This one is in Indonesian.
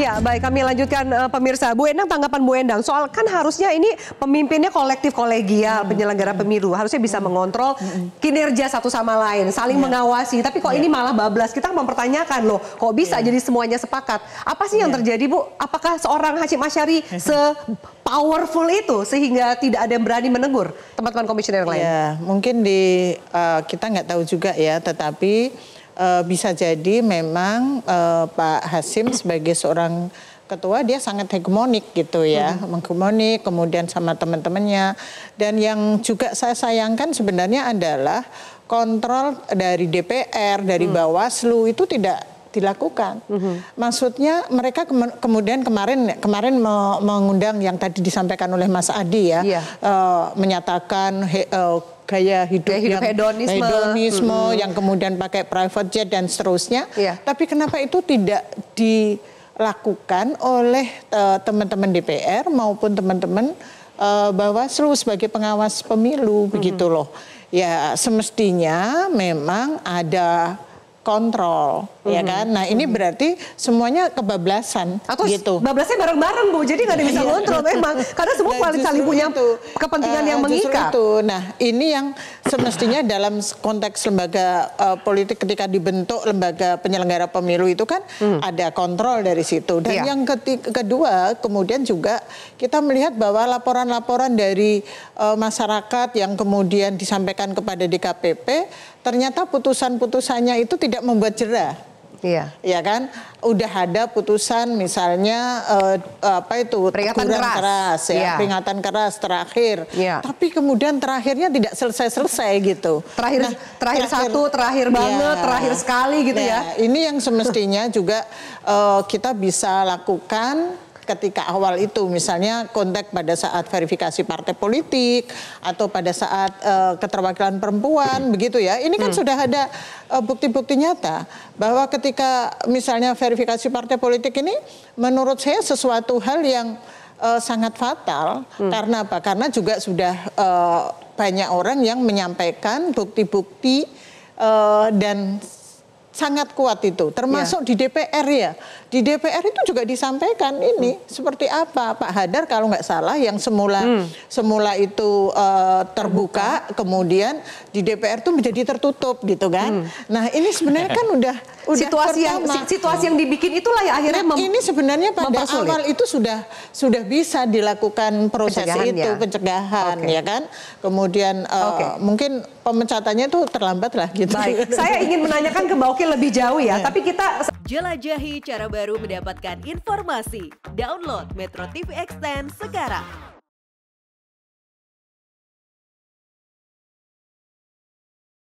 Ya baik kami lanjutkan uh, pemirsa. Bu Endang tanggapan Bu Endang soal kan harusnya ini pemimpinnya kolektif kolegial hmm. penyelenggara pemilu harusnya bisa mengontrol hmm. kinerja satu sama lain, saling ya. mengawasi. Tapi kok ya. ini iya. malah bablas kita mempertanyakan loh kok bisa ya. jadi semuanya sepakat. Apa sih yang iya. terjadi Bu? Apakah seorang Hasyim Asyari se powerful itu sehingga tidak ada yang berani menegur teman-teman komisioner lain? Ya mungkin di uh, kita nggak tahu juga ya tetapi uh, bisa jadi memang uh, Pak Hasim sebagai seorang ketua dia sangat hegemonik gitu ya, hmm. kemudian sama teman-temannya dan yang juga saya sayangkan sebenarnya adalah kontrol dari DPR dari hmm. Bawaslu itu tidak dilakukan. Mm -hmm. Maksudnya mereka kem kemudian kemarin kemarin me mengundang yang tadi disampaikan oleh Mas Adi ya, yeah. Iya. uh, menyatakan he, uh, gaya hidup, gaya hidup yang hedonisme, hedonisme mm -hmm. yang kemudian pakai private jet dan seterusnya. Yeah. Tapi kenapa itu tidak dilakukan oleh eh, teman-teman DPR maupun teman-teman uh, Bawaslu sebagai pengawas pemilu mm -hmm. begitu loh. Ya semestinya memang ada kontrol ya mm-hmm. ya kan. Nah, ini mm-hmm. berarti semuanya kebablasan Atau gitu. Bablasnya bareng-bareng Bu. Jadi nggak ada yang bisa kontrol iya. memang karena semua nah, kualitas punya itu, kepentingan uh, yang eh, mengikat. Itu. Nah, ini yang semestinya dalam konteks lembaga uh, politik ketika dibentuk lembaga penyelenggara pemilu itu kan mm. ada kontrol dari situ. Dan yeah. yang kedua, kemudian juga kita melihat bahwa laporan-laporan dari uh, masyarakat yang kemudian disampaikan kepada DKPP ternyata putusan-putusannya itu tidak tidak membuat jerah. Iya. Ya kan, udah ada putusan misalnya uh, apa itu peringatan keras, keras ya, iya. peringatan keras terakhir. Iya. Tapi kemudian terakhirnya tidak selesai-selesai gitu. Terakhir, nah, terakhir terakhir satu, terakhir iya. banget, terakhir sekali gitu nah, ya. Ini yang semestinya juga uh, kita bisa lakukan ketika awal itu misalnya kontak pada saat verifikasi partai politik atau pada saat uh, keterwakilan perempuan begitu ya ini kan hmm. sudah ada bukti eh, bukti-bukti nyata bahwa ketika misalnya verifikasi partai politik ini menurut saya sesuatu hal yang uh, sangat fatal hmm. karena apa karena juga sudah uh, banyak orang yang menyampaikan bukti-bukti uh, dan sangat kuat itu, termasuk ya. di DPR ya. Di DPR itu juga disampaikan ini hmm. seperti apa Pak Hadar kalau nggak salah yang semula hmm. semula itu uh, terbuka, terbuka, kemudian di DPR itu menjadi tertutup gitu kan. Hmm. Nah ini sebenarnya kan udah Udah situasi pertama. yang situasi yang dibikin itulah yang akhirnya nah, ini sebenarnya pada awal itu sudah sudah bisa dilakukan proses pencegahan itu ya. pencegahan okay. ya kan. Kemudian uh, mungkin pemecatannya itu terlambat lah gitu. Baik. Saya ingin menanyakan ke Mbak Oki lebih jauh ya, yeah. tapi kita jelajahi cara baru mendapatkan informasi. Download Metro TV Extend sekarang.